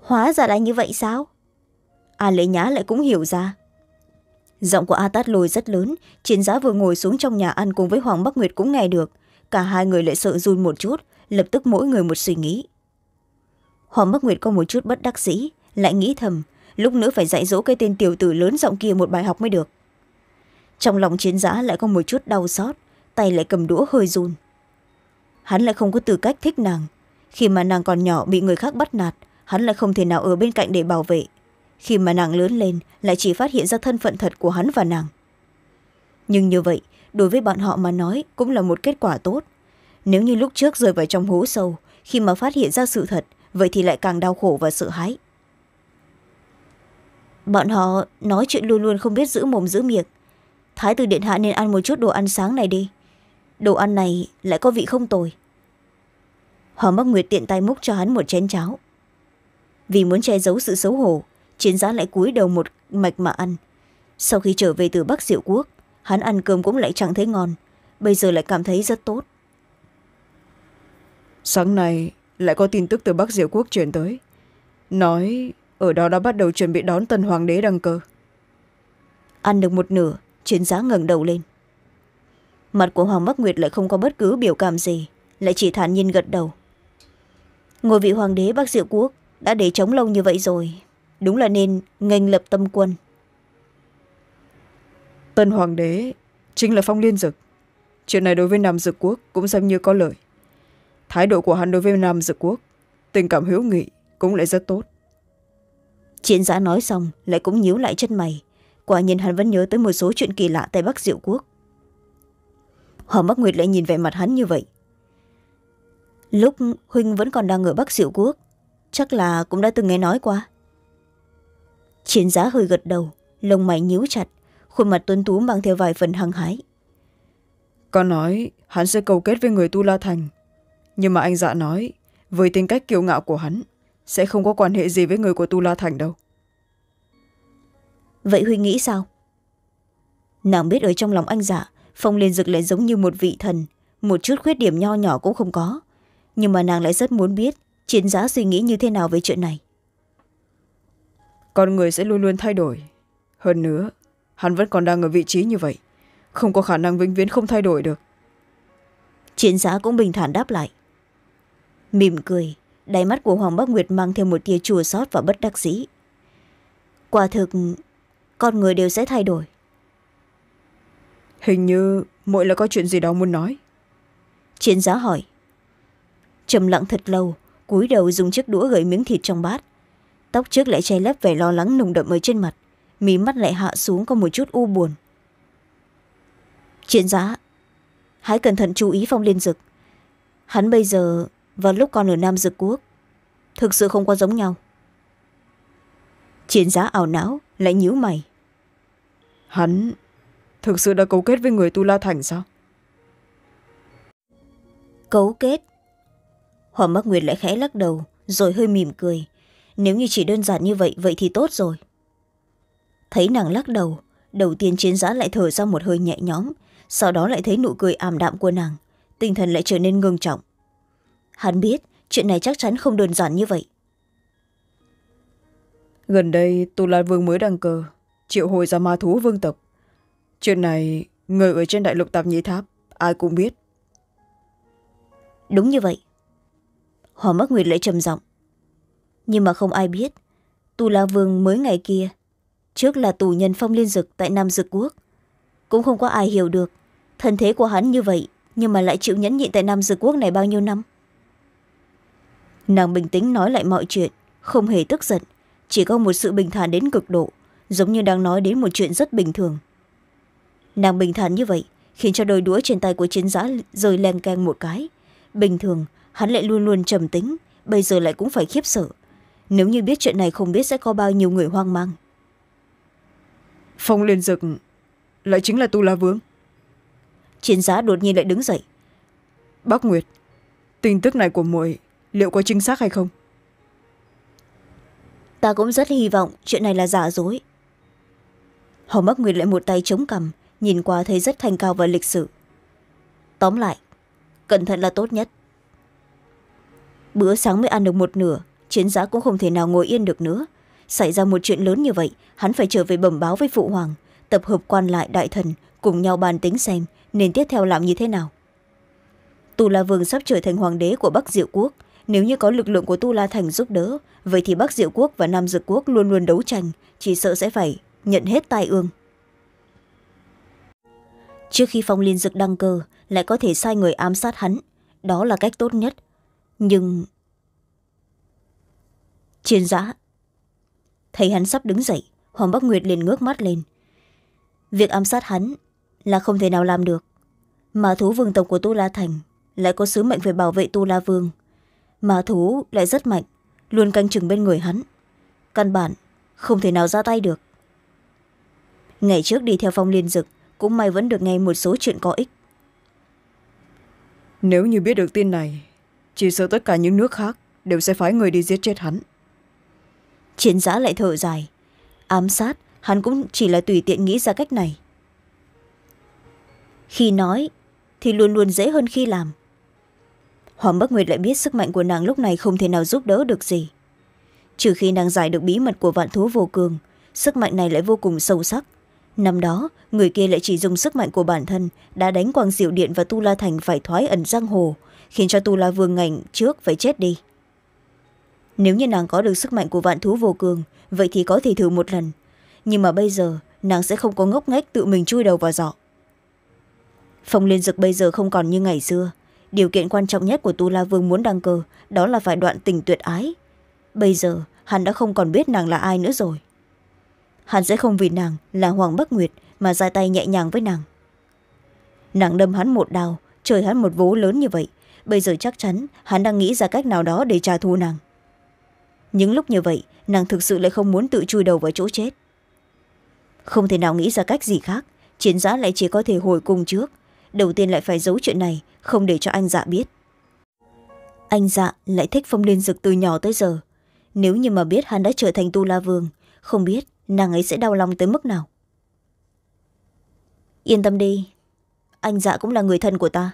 Hóa ra là như vậy sao? A Lệ nhá lại cũng hiểu ra. Giọng của A Tát Lôi rất lớn, chiến giá vừa ngồi xuống trong nhà ăn cùng với Hoàng Bắc Nguyệt cũng nghe được. Cả hai người lại sợ run một chút, lập tức mỗi người một suy nghĩ hoàng bắc nguyệt có một chút bất đắc dĩ lại nghĩ thầm lúc nữa phải dạy dỗ cái tên tiểu tử lớn giọng kia một bài học mới được trong lòng chiến giã lại có một chút đau xót tay lại cầm đũa hơi run hắn lại không có tư cách thích nàng khi mà nàng còn nhỏ bị người khác bắt nạt hắn lại không thể nào ở bên cạnh để bảo vệ khi mà nàng lớn lên lại chỉ phát hiện ra thân phận thật của hắn và nàng nhưng như vậy đối với bọn họ mà nói cũng là một kết quả tốt nếu như lúc trước rơi vào trong hố sâu khi mà phát hiện ra sự thật vậy thì lại càng đau khổ và sợ hãi bọn họ nói chuyện luôn luôn không biết giữ mồm giữ miệng thái tử điện hạ nên ăn một chút đồ ăn sáng này đi đồ ăn này lại có vị không tồi hò mắc nguyệt tiện tay múc cho hắn một chén cháo vì muốn che giấu sự xấu hổ chiến giã lại cúi đầu một mạch mà ăn sau khi trở về từ bắc diệu quốc hắn ăn cơm cũng lại chẳng thấy ngon bây giờ lại cảm thấy rất tốt sáng nay lại có tin tức từ bắc diệu quốc chuyển tới nói ở đó đã bắt đầu chuẩn bị đón tân hoàng đế đăng cơ ăn được một nửa chiến giá ngẩng đầu lên mặt của hoàng bắc nguyệt lại không có bất cứ biểu cảm gì lại chỉ thản nhiên gật đầu ngôi vị hoàng đế bắc diệu quốc đã để chống lâu như vậy rồi đúng là nên nghênh lập tâm quân tân hoàng đế chính là phong liên dực chuyện này đối với nam dực quốc cũng xem như có lợi thái độ của hắn đối với nam dự quốc tình cảm hữu nghị cũng lại rất tốt chiến giã nói xong lại cũng nhíu lại chân mày quả nhiên hắn vẫn nhớ tới một số chuyện kỳ lạ tại bắc diệu quốc hờ bắc nguyệt lại nhìn vẻ mặt hắn như vậy lúc huynh vẫn còn đang ở bắc diệu quốc chắc là cũng đã từng nghe nói qua chiến giá hơi gật đầu lông mày nhíu chặt khuôn mặt tuấn tú mang theo vài phần hăng hái có nói hắn sẽ cầu kết với người tu la thành nhưng mà anh dạ nói với tính cách kiêu ngạo của hắn sẽ không có quan hệ gì với người của tu la thành đâu vậy huy nghĩ sao nàng biết ở trong lòng anh dạ phong liên dực lại giống như một vị thần một chút khuyết điểm nho nhỏ cũng không có nhưng mà nàng lại rất muốn biết chiến giá suy nghĩ như thế nào về chuyện này con người sẽ luôn luôn thay đổi hơn nữa hắn vẫn còn đang ở vị trí như vậy không có khả năng vĩnh viễn không thay đổi được chiến giá cũng bình thản đáp lại mỉm cười đáy mắt của hoàng bắc nguyệt mang theo một tia chùa sót và bất đắc dĩ quả thực con người đều sẽ thay đổi hình như mỗi là có chuyện gì đó muốn nói chiến giá hỏi trầm lặng thật lâu cúi đầu dùng chiếc đũa gậy miếng thịt trong bát tóc trước lại che lấp vẻ lo lắng nồng đậm ở trên mặt mí mắt lại hạ xuống có một chút u buồn chiến giá hãy cẩn thận chú ý phong liên dực hắn bây giờ và lúc con ở nam dực quốc thực sự không có giống nhau chiến giá ảo não lại nhíu mày hắn thực sự đã cấu kết với người tu la thành sao cấu kết hoàng bắc nguyệt lại khẽ lắc đầu rồi hơi mỉm cười nếu như chỉ đơn giản như vậy vậy thì tốt rồi thấy nàng lắc đầu đầu tiên chiến giã lại thở ra một hơi nhẹ nhõm sau đó lại thấy nụ cười ảm đạm của nàng tinh thần lại trở nên ngưng trọng hắn biết chuyện này chắc chắn không đơn giản như vậy gần đây Tù la vương mới đăng cờ triệu hồi ra ma thú vương tộc chuyện này người ở trên đại lục tạp nhĩ tháp ai cũng biết đúng như vậy hòa mất nguyệt lễ trầm giọng nhưng mà không ai biết Tù la vương mới ngày kia trước là tù nhân phong liên dực tại nam dực quốc cũng không có ai hiểu được thân thế của hắn như vậy nhưng mà lại chịu nhẫn nhịn tại nam Dực quốc này bao nhiêu năm nàng bình tĩnh nói lại mọi chuyện không hề tức giận chỉ có một sự bình thản đến cực độ giống như đang nói đến một chuyện rất bình thường nàng bình thản như vậy khiến cho đôi đũa trên tay của chiến giã rơi len keng một cái bình thường hắn lại luôn luôn trầm tính bây giờ lại cũng phải khiếp sợ nếu như biết chuyện này không biết sẽ có bao nhiêu người hoang mang phong liên dực lại chính là tu la vương chiến giá đột nhiên lại đứng dậy bác nguyệt tin tức này của muội liệu có chính xác hay không ta cũng rất hy vọng chuyện này là giả dối hầu mắc nguyệt lại một tay chống cằm nhìn qua thấy rất thanh cao và lịch sử tóm lại cẩn thận là tốt nhất bữa sáng mới ăn được một nửa chiến giã cũng không thể nào ngồi yên được nữa xảy ra một chuyện lớn như vậy hắn phải trở về bẩm báo với phụ hoàng tập hợp quan lại đại thần cùng nhau bàn tính xem nên tiếp theo làm như thế nào tù la vương sắp trở thành hoàng đế của bắc diệu quốc nếu như có lực lượng của tu la thành giúp đỡ vậy thì bắc diệu quốc và nam dược quốc luôn luôn đấu tranh chỉ sợ sẽ phải nhận hết tai ương trước khi phong liên dực đăng cơ lại có thể sai người ám sát hắn đó là cách tốt nhất nhưng chiến giã thấy hắn sắp đứng dậy hoàng bắc nguyệt liền ngước mắt lên việc ám sát hắn là không thể nào làm được mà thú vương tộc của tu la thành lại có sứ mệnh về bảo vệ tu la vương mà thú lại rất mạnh luôn canh chừng bên người hắn căn bản không thể nào ra tay được ngày trước đi theo phong liên dực cũng may vẫn được nghe một số chuyện có ích nếu như biết được tin này chỉ sợ tất cả những nước khác đều sẽ phái người đi giết chết hắn chiến giã lại thở dài ám sát hắn cũng chỉ là tùy tiện nghĩ ra cách này khi nói thì luôn luôn dễ hơn khi làm hoàng bắc nguyệt lại biết sức mạnh của nàng lúc này không thể nào giúp đỡ được gì trừ khi nàng giải được bí mật của vạn thú vô cường sức mạnh này lại vô cùng sâu sắc năm đó người kia lại chỉ dùng sức mạnh của bản thân đã đánh quang diệu điện và tu la thành phải thoái ẩn giang hồ khiến cho tu la vương ngành trước phải chết đi nếu như nàng có được sức mạnh của vạn thú vô cường vậy thì có thể thử một lần nhưng mà bây giờ nàng sẽ không có ngốc nghếch tự mình chui đầu vào giỏ phong liên dực bây giờ không còn như ngày xưa điều kiện quan trọng nhất của tu la vương muốn đăng cơ đó là phải đoạn tình tuyệt ái bây giờ hắn đã không còn biết nàng là ai nữa rồi hắn sẽ không vì nàng là hoàng bắc nguyệt mà ra tay nhẹ nhàng với nàng nàng đâm hắn một đào trời hắn một vố lớn như vậy bây giờ chắc chắn hắn đang nghĩ ra cách nào đó để trả thù nàng những lúc như vậy nàng thực sự lại không muốn tự chui đầu vào chỗ chết không thể nào nghĩ ra cách gì khác chiến giã lại chỉ có thể hồi cung trước đầu tiên lại phải giấu chuyện này không để cho anh dạ biết anh dạ lại thích phong liên dực từ nhỏ tới giờ nếu như mà biết hắn đã trở thành tu la vương không biết nàng ấy sẽ đau lòng tới mức nào yên tâm đi anh dạ cũng là người thân của ta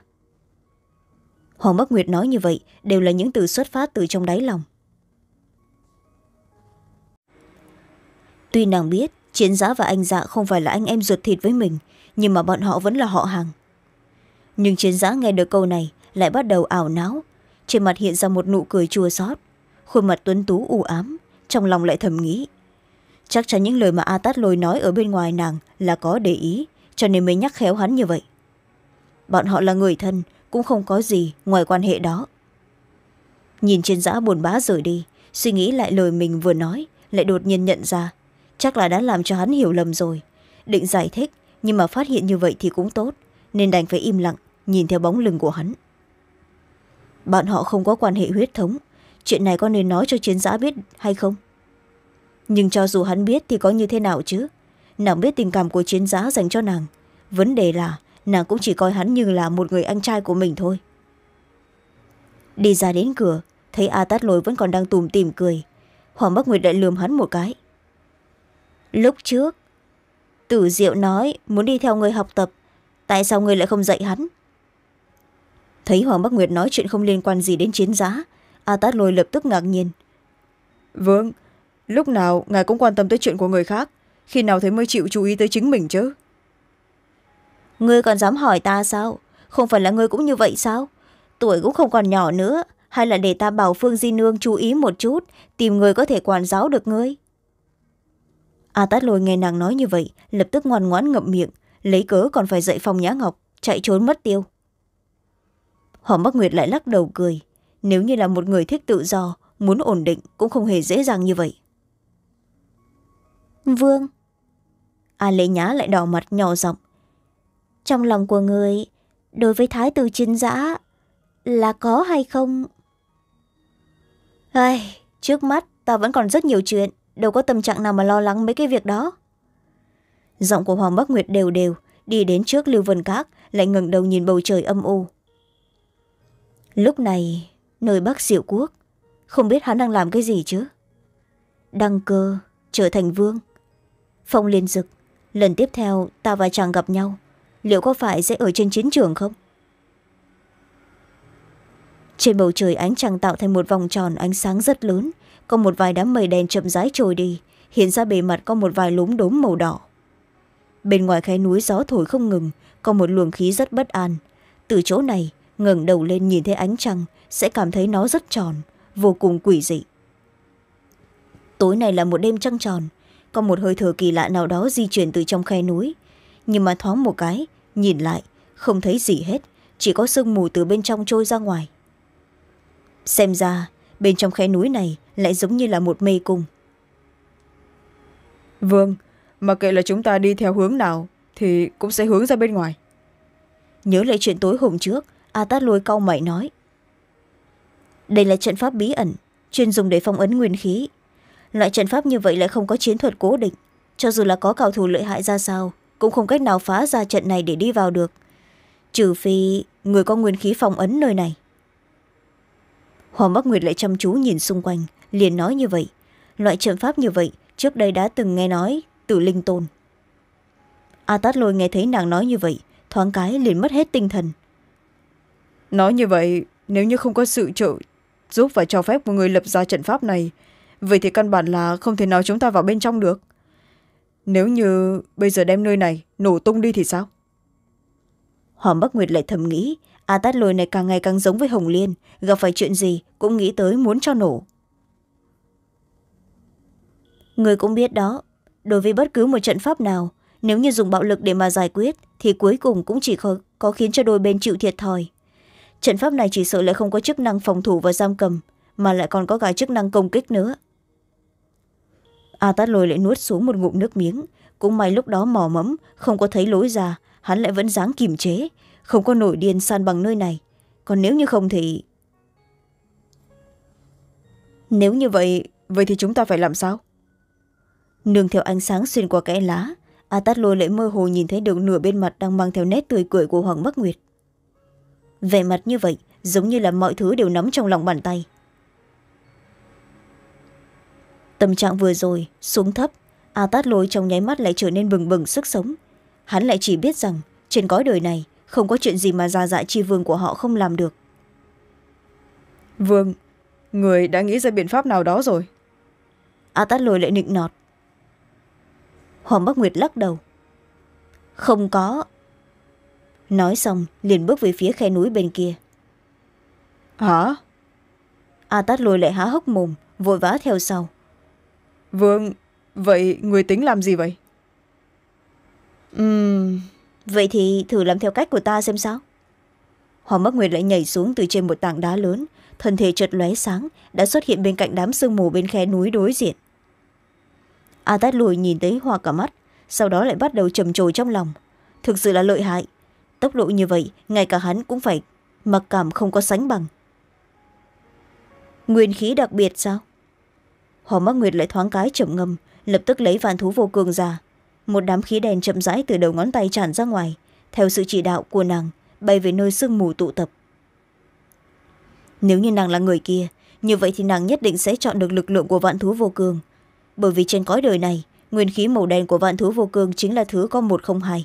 hoàng bắc nguyệt nói như vậy đều là những từ xuất phát từ trong đáy lòng tuy nàng biết chiến giã và anh dạ không phải là anh em ruột thịt với mình nhưng mà bọn họ vẫn là họ hàng nhưng chiến giã nghe được câu này lại bắt đầu ảo não trên mặt hiện ra một nụ cười chua xót khuôn mặt tuấn tú u ám trong lòng lại thầm nghĩ chắc chắn những lời mà a tát lôi nói ở bên ngoài nàng là có để ý cho nên mới nhắc khéo hắn như vậy bọn họ là người thân cũng không có gì ngoài quan hệ đó nhìn chiến giã buồn bã rời đi suy nghĩ lại lời mình vừa nói lại đột nhiên nhận ra chắc là đã làm cho hắn hiểu lầm rồi định giải thích nhưng mà phát hiện như vậy thì cũng tốt nên đành phải im lặng nhìn theo bóng lưng của hắn bạn họ không có quan hệ huyết thống chuyện này có nên nói cho chiến giã biết hay không nhưng cho dù hắn biết thì có như thế nào chứ nàng biết tình cảm của chiến giã dành cho nàng vấn đề là nàng cũng chỉ coi hắn như là một người anh trai của mình thôi đi ra đến cửa thấy a tát lôi vẫn còn đang tùm tìm cười hoàng bắc nguyệt lại lườm hắn một cái lúc trước tử diệu nói muốn đi theo người học tập tại sao người lại không dạy hắn thấy hoàng bắc nguyệt nói chuyện không liên quan gì đến chiến giá a tát lôi lập tức ngạc nhiên vâng lúc nào ngài cũng quan tâm tới chuyện của người khác khi nào thấy mới chịu chú ý tới chính mình chứ ngươi còn dám hỏi ta sao không phải là ngươi cũng như vậy sao tuổi cũng không còn nhỏ nữa hay là để ta bảo phương di nương chú ý một chút tìm người có thể quản giáo được ngươi a tát lôi nghe nàng nói như vậy lập tức ngoan ngoãn ngậm miệng lấy cớ còn phải dậy phòng nhã ngọc chạy trốn mất tiêu họ bắc nguyệt lại lắc đầu cười nếu như là một người thích tự do muốn ổn định cũng không hề dễ dàng như vậy vương a lê lệ nhã lại đỏ mặt nhỏ giọng trong lòng của người đối với thái tử chiến giã là có hay không ai trước mắt ta vẫn còn rất nhiều chuyện đâu có tâm trạng nào mà lo lắng mấy cái việc đó giọng của hoàng bắc nguyệt đều đều đi đến trước lưu vân các lại ngẩng đầu nhìn bầu trời âm u lúc này nơi bắc diệu quốc không biết hắn đang làm cái gì chứ đăng cơ trở thành vương phong liên dực lần tiếp theo ta và chàng gặp nhau liệu có phải sẽ ở trên chiến trường không trên bầu trời ánh trăng tạo thành một vòng tròn ánh sáng rất lớn có một vài đám mây đen chậm rãi trôi đi hiện ra bề mặt có một vài lốm đốm màu đỏ bên ngoài khe núi gió thổi không ngừng có một luồng khí rất bất an từ chỗ này ngẩng đầu lên nhìn thấy ánh trăng sẽ cảm thấy nó rất tròn vô cùng quỷ dị tối này là một đêm trăng tròn có một hơi thở kỳ lạ nào đó di chuyển từ trong khe núi nhưng mà thoáng một cái nhìn lại không thấy gì hết chỉ có sương mù từ bên trong trôi ra ngoài xem ra bên trong khe núi này lại giống như là một mê cung vâng mà kệ là chúng ta đi theo hướng nào thì cũng sẽ hướng ra bên ngoài nhớ lại chuyện tối hôm trước a tát lôi cau mày nói đây là trận pháp bí ẩn chuyên dùng để phong ấn nguyên khí loại trận pháp như vậy lại không có chiến thuật cố định cho dù là có cao thủ lợi hại ra sao cũng không cách nào phá ra trận này để đi vào được trừ phi người có nguyên khí phong ấn nơi này hoàng bắc nguyệt lại chăm chú nhìn xung quanh liền nói như vậy loại trận pháp như vậy trước đây đã từng nghe nói từ linh tôn a tát lôi nghe thấy nàng nói như vậy thoáng cái liền mất hết tinh thần nói như vậy nếu như không có sự trợ giúp và cho phép của người lập ra trận pháp này vậy thì căn bản là không thể nào chúng ta vào bên trong được nếu như bây giờ đem nơi này nổ tung đi thì sao hoàng bắc nguyệt lại thầm nghĩ a tát lôi này càng ngày càng giống với hồng liên gặp phải chuyện gì cũng nghĩ tới muốn cho nổ người cũng biết đó đối với bất cứ một trận pháp nào nếu như dùng bạo lực để mà giải quyết thì cuối cùng cũng chỉ có, có khiến cho đôi bên chịu thiệt thòi trận pháp này chỉ sợ lại không có chức năng phòng thủ và giam cầm mà lại còn có cả chức năng công kích nữa a tát lôi lại nuốt xuống một ngụm nước miếng cũng may lúc đó mò mẫm không có thấy lối ra hắn lại vẫn dáng kiềm chế không có nổi điên san bằng nơi này còn nếu như không thì nếu như vậy vậy thì chúng ta phải làm sao nương theo ánh sáng xuyên qua kẽ lá a tát lôi lại mơ hồ nhìn thấy được nửa bên mặt đang mang theo nét tươi cười của hoàng bắc nguyệt vẻ mặt như vậy giống như là mọi thứ đều nắm trong lòng bàn tay tâm trạng vừa rồi xuống thấp a tát lôi trong nháy mắt lại trở nên bừng bừng sức sống hắn lại chỉ biết rằng trên cõi đời này không có chuyện gì mà già dạ chi vương của họ không làm được vương người đã nghĩ ra biện pháp nào đó rồi a tát lôi lại nịnh nọt hoàng bắc nguyệt lắc đầu không có nói xong liền bước về phía khe núi bên kia hả a tát lôi lại há hốc mồm vội vã theo sau vương vậy người tính làm gì vậy uhm, vậy thì thử làm theo cách của ta xem sao hoàng bắc nguyệt lại nhảy xuống từ trên một tảng đá lớn thân thể chợt lóe sáng đã xuất hiện bên cạnh đám sương mù bên khe núi đối diện a tát lùi nhìn thấy hoa cả mắt sau đó lại bắt đầu trầm trồ trong lòng thực sự là lợi hại tốc độ như vậy ngay cả hắn cũng phải mặc cảm không có sánh bằng nguyên khí đặc biệt sao hò mắc nguyệt lại thoáng cái chậm ngâm lập tức lấy vạn thú vô cường ra một đám khí đèn chậm rãi từ đầu ngón tay tràn ra ngoài theo sự chỉ đạo của nàng bay về nơi sương mù tụ tập nếu như nàng là người kia như vậy thì nàng nhất định sẽ chọn được lực lượng của vạn thú vô cường bởi vì trên cõi đời này nguyên khí màu đen của vạn thú vô cường chính là thứ có một không hai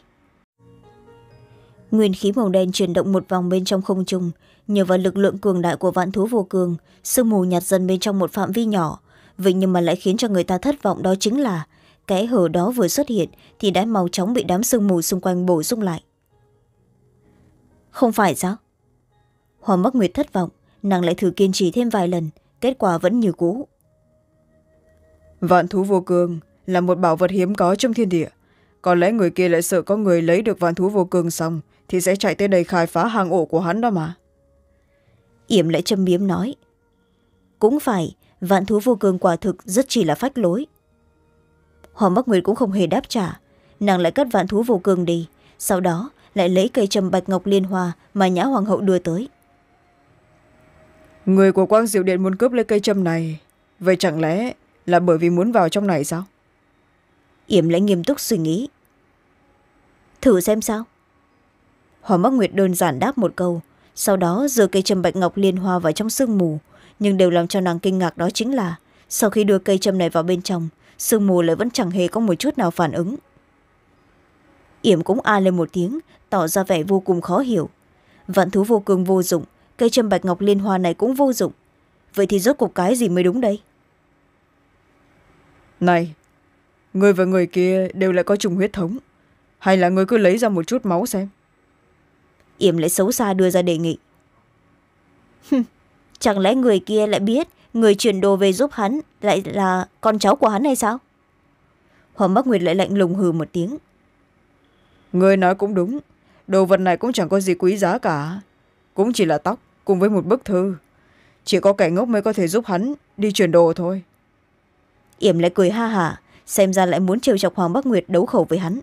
nguyên khí màu đen chuyển động một vòng bên trong không trung nhờ vào lực lượng cường đại của vạn thú vô cường sương mù nhạt dần bên trong một phạm vi nhỏ vậy nhưng mà lại khiến cho người ta thất vọng đó chính là kẽ hở đó vừa xuất hiện thì đã mau chóng bị đám sương mù xung quanh bổ sung lại không phải sao hòa bắc nguyệt thất vọng nàng lại thử kiên trì thêm vài lần kết quả vẫn như cũ vạn thú vô cường là một bảo vật hiếm có trong thiên địa có lẽ người kia lại sợ có người lấy được vạn thú vô cường xong thì sẽ chạy tới đây khai phá hàng ổ của hắn đó mà yểm lại châm biếm nói cũng phải vạn thú vô cường quả thực rất chỉ là phách lối hoàng bắc nguyệt cũng không hề đáp trả nàng lại cất vạn thú vô cường đi sau đó lại lấy cây trầm bạch ngọc liên hoa mà nhã hoàng hậu đưa tới người của quang diệu điện muốn cướp lấy cây trầm này vậy chẳng lẽ là bởi vì muốn vào trong này sao yểm lại nghiêm túc suy nghĩ thử xem sao hoàng bắc nguyệt đơn giản đáp một câu sau đó giơ cây châm bạch ngọc liên hoa vào trong sương mù nhưng điều làm cho nàng kinh ngạc đó chính là sau khi đưa cây châm này vào bên trong sương mù lại vẫn chẳng hề có một chút nào phản ứng yểm cũng a lên một tiếng tỏ ra vẻ vô cùng khó hiểu vạn thú vô cường vô dụng cây châm bạch ngọc liên hoa này cũng vô dụng vậy thì rốt cuộc cái gì mới đúng đây này người và người kia đều lại có chung huyết thống hay là người cứ lấy ra một chút máu xem yểm lại xấu xa đưa ra đề nghị chẳng lẽ người kia lại biết người chuyển đồ về giúp hắn lại là con cháu của hắn hay sao hoàng bắc nguyệt lại lạnh lùng hừ một tiếng người nói cũng đúng đồ vật này cũng chẳng có gì quý giá cả cũng chỉ là tóc cùng với một bức thư chỉ có kẻ ngốc mới có thể giúp hắn đi chuyển đồ thôi yểm lại cười ha hả xem ra lại muốn trêu chọc hoàng bắc nguyệt đấu khẩu với hắn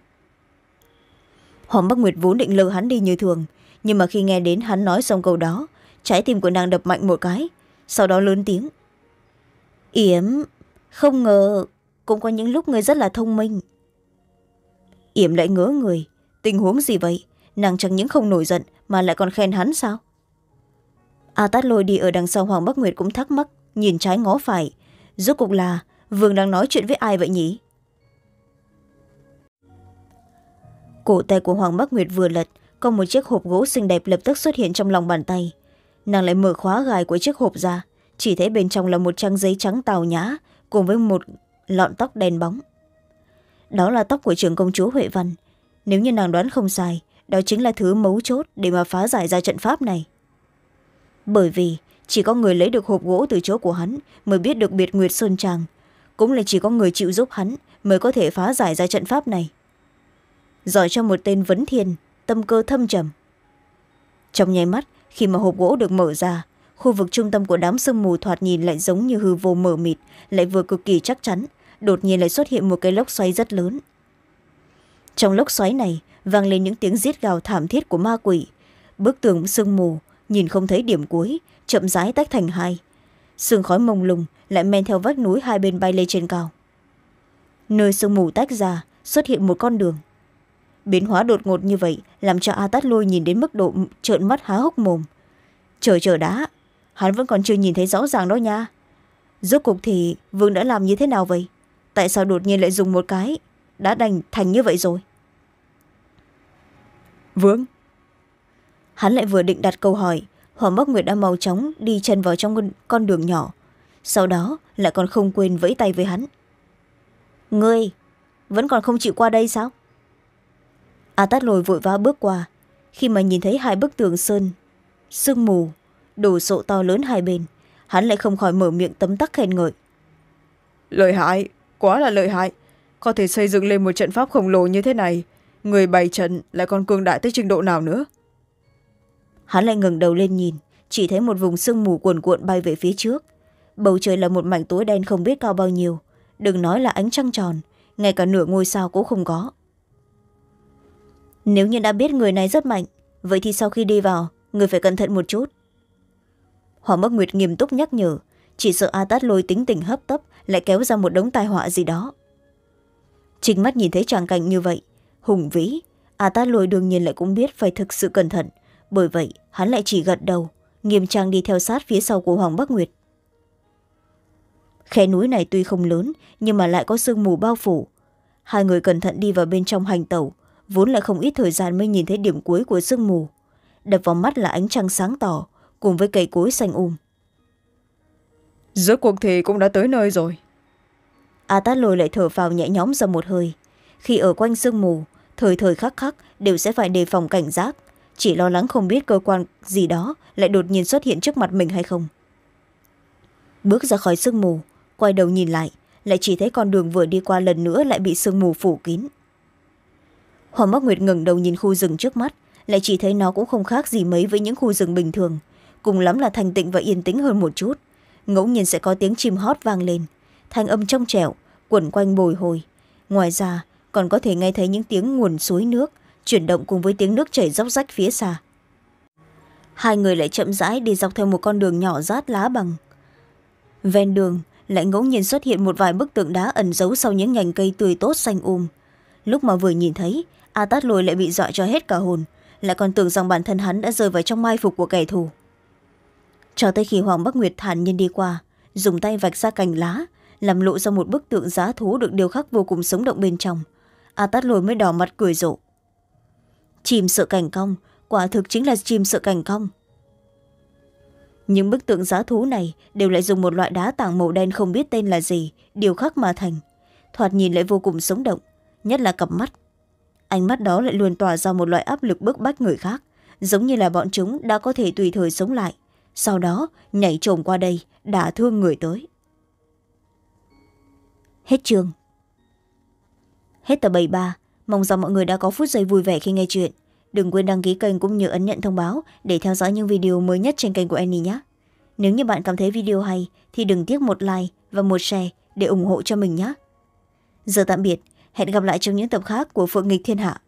hoàng bắc nguyệt vốn định lơ hắn đi như thường nhưng mà khi nghe đến hắn nói xong câu đó trái tim của nàng đập mạnh một cái sau đó lớn tiếng yếm không ngờ cũng có những lúc người rất là thông minh yểm lại ngớ người tình huống gì vậy nàng chẳng những không nổi giận mà lại còn khen hắn sao a tát lôi đi ở đằng sau hoàng bắc nguyệt cũng thắc mắc nhìn trái ngó phải rốt cục là vương đang nói chuyện với ai vậy nhỉ cổ tay của hoàng bắc nguyệt vừa lật có một chiếc hộp gỗ xinh đẹp lập tức xuất hiện trong lòng bàn tay nàng lại mở khóa gài của chiếc hộp ra chỉ thấy bên trong là một trang giấy trắng tào nhã cùng với một lọn tóc đen bóng đó là tóc của trưởng công chúa huệ văn nếu như nàng đoán không sai đó chính là thứ mấu chốt để mà phá giải ra trận pháp này bởi vì chỉ có người lấy được hộp gỗ từ chỗ của hắn mới biết được biệt nguyệt sơn tràng cũng là chỉ có người chịu giúp hắn mới có thể phá giải ra trận pháp này giỏi cho một tên vấn thiên tâm cơ thâm trầm trong nháy mắt khi mà hộp gỗ được mở ra khu vực trung tâm của đám sương mù thoạt nhìn lại giống như hư vô mờ mịt lại vừa cực kỳ chắc chắn đột nhiên lại xuất hiện một cái lốc xoáy rất lớn trong lốc xoáy này vang lên những tiếng giết gào thảm thiết của ma quỷ bức tường sương mù nhìn không thấy điểm cuối chậm rãi tách thành hai sương khói mông lùng lại men theo vách núi hai bên bay lên trên cao nơi sương mù tách ra xuất hiện một con đường biến hóa đột ngột như vậy làm cho a tát lôi nhìn đến mức độ trợn mắt há hốc mồm chờ chờ đã hắn vẫn còn chưa nhìn thấy rõ ràng đó nha rốt cục thì vương đã làm như thế nào vậy tại sao đột nhiên lại dùng một cái đã đành thành như vậy rồi vương hắn lại vừa định đặt câu hỏi hoàng bắc nguyệt đã mau chóng đi chân vào trong con đường nhỏ sau đó lại còn không quên vẫy tay với hắn ngươi vẫn còn không chịu qua đây sao a tát lôi vội vã bước qua khi mà nhìn thấy hai bức tường sơn sương mù đổ sộ to lớn hai bên hắn lại không khỏi mở miệng tấm tắc khen ngợi lợi hại quá là lợi hại có thể xây dựng lên một trận pháp khổng lồ như thế này người bày trận lại còn cường đại tới trình độ nào nữa hắn lại ngừng đầu lên nhìn chỉ thấy một vùng sương mù cuồn cuộn bay về phía trước bầu trời là một mảnh tối đen không biết cao bao nhiêu đừng nói là ánh trăng tròn ngay cả nửa ngôi sao cũng không có nếu như đã biết người này rất mạnh vậy thì sau khi đi vào người phải cẩn thận một chút hỏa mất nguyệt nghiêm túc nhắc nhở chỉ sợ a tát lôi tính tình hấp tấp lại kéo ra một đống tai họa gì đó trinh mắt nhìn thấy tràng cảnh như vậy hùng vĩ a tát lôi đương nhiên lại cũng biết phải thực sự cẩn thận bởi vậy hắn lại chỉ gật đầu nghiêm trang đi theo sát phía sau của hoàng bắc nguyệt khe núi này tuy không lớn nhưng mà lại có sương mù bao phủ hai người cẩn thận đi vào bên trong hành tẩu vốn là không ít thời gian mới nhìn thấy điểm cuối của sương mù đập vào mắt là ánh trăng sáng tỏ cùng với cây cối xanh um rốt cuộc thì cũng đã tới nơi rồi a tát lôi lại thở vào nhẹ nhõm ra một hơi khi ở quanh sương mù thời thời khắc khắc đều sẽ phải đề phòng cảnh giác chỉ lo lắng không biết cơ quan gì đó lại đột nhiên xuất hiện trước mặt mình hay không bước ra khỏi sương mù quay đầu nhìn lại lại chỉ thấy con đường vừa đi qua lần nữa lại bị sương mù phủ kín hoàng bắc nguyệt ngẩng đầu nhìn khu rừng trước mắt lại chỉ thấy nó cũng không khác gì mấy với những khu rừng bình thường cùng lắm là thanh tịnh và yên tĩnh hơn một chút ngẫu nhiên sẽ có tiếng chim hót vang lên thanh âm trong trẻo quẩn quanh bồi hồi ngoài ra còn có thể nghe thấy những tiếng nguồn suối nước chuyển động cùng với tiếng nước chảy róc rách phía xa hai người lại chậm rãi đi dọc theo một con đường nhỏ rát lá bằng ven đường lại ngẫu nhiên xuất hiện một vài bức tượng đá ẩn giấu sau những nhành cây tươi tốt xanh um lúc mà vừa nhìn thấy a tát lôi lại bị dọa cho hết cả hồn lại còn tưởng rằng bản thân hắn đã rơi vào trong mai phục của kẻ thù cho tới khi hoàng bắc nguyệt thản nhiên đi qua dùng tay vạch ra cành lá làm lộ ra một bức tượng giá thú được điều khắc vô cùng sống động bên trong a tát lôi mới đỏ mặt cười rộ chìm sợ cảnh cong quả thực chính là chìm sợ cảnh cong những bức tượng giá thú này đều lại dùng một loại đá tảng màu đen không biết tên là gì điều khắc mà thành thoạt nhìn lại vô cùng sống động nhất là cặp mắt ánh mắt đó lại luôn tỏa ra một loại áp lực bức bách người khác giống như là bọn chúng đã có thể tùy thời sống lại sau đó nhảy trồm qua đây đả thương người tới hết chương hết tập bảy ba mong rằng mọi người đã có phút giây vui vẻ khi nghe chuyện đừng quên đăng ký kênh cũng như ấn nhận thông báo để theo dõi những video mới nhất trên kênh của annie nhé nếu như bạn cảm thấy video hay thì đừng tiếc một like và một share để ủng hộ cho mình nhé giờ tạm biệt hẹn gặp lại trong những tập khác của phượng nghịch thiên hạ